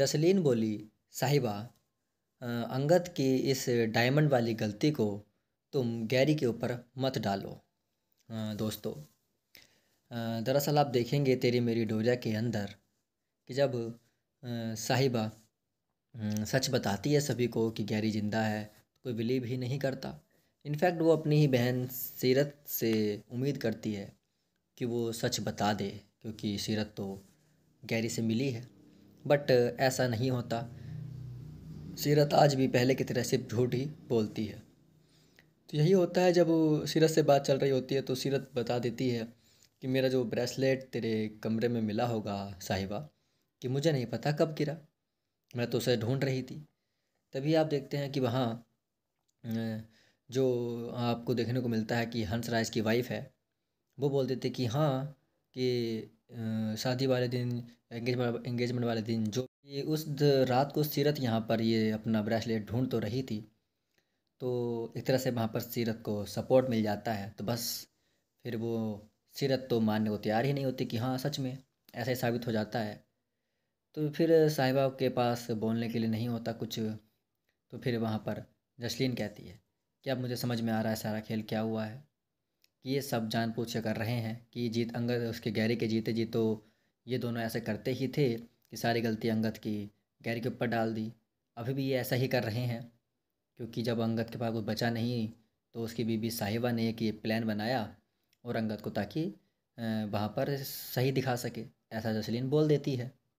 जसलीन बोली साहिबा अंगत की इस डायमंड वाली गलती को तुम गैरी के ऊपर मत डालो दोस्तों दरअसल आप देखेंगे तेरी मेरी डोरिया के अंदर कि जब साहिबा सच बताती है सभी को कि गैरी ज़िंदा है तो कोई बिलीव ही नहीं करता इनफैक्ट वो अपनी ही बहन सीरत से उम्मीद करती है कि वो सच बता दे क्योंकि सीरत तो गैरी से मिली है बट ऐसा नहीं होता सीरत आज भी पहले की तरह सिर्फ झूठ ही बोलती है तो यही होता है जब सीरत से बात चल रही होती है तो सीरत बता देती है कि मेरा जो ब्रेसलेट तेरे कमरे में मिला होगा साहिबा कि मुझे नहीं पता कब गिरा मैं तो उसे ढूंढ रही थी तभी आप देखते हैं कि वहाँ जो आपको देखने को मिलता है कि हंस राज की वाइफ है वो बोल देते कि हाँ कि शादी वाले दिन एंगेजमेंट वाले दिन जो ये उस रात को सीरत यहाँ पर ये अपना ब्रेसलेट ढूंढ तो रही थी तो एक तरह से वहाँ पर सीरत को सपोर्ट मिल जाता है तो बस फिर वो सीरत तो मानने को तैयार ही नहीं होती कि हाँ सच में ऐसा ही साबित हो जाता है तो फिर साहिबा के पास बोलने के लिए नहीं होता कुछ तो फिर वहाँ पर जसलीन कहती है कि अब मुझे समझ में आ रहा है सारा खेल क्या हुआ है कि ये सब जान पूछ कर रहे हैं कि जीत अंगद उसके गैरी के जीते जी तो ये दोनों ऐसे करते ही थे कि सारी गलती अंगद की गैरी के ऊपर डाल दी अभी भी ये ऐसा ही कर रहे हैं क्योंकि जब अंगद के पास कुछ बचा नहीं तो उसकी बीबी साहिबा ने एक ये प्लान बनाया और अंगद को ताकि वहाँ पर सही दिखा सके ऐसा जसलीन बोल देती है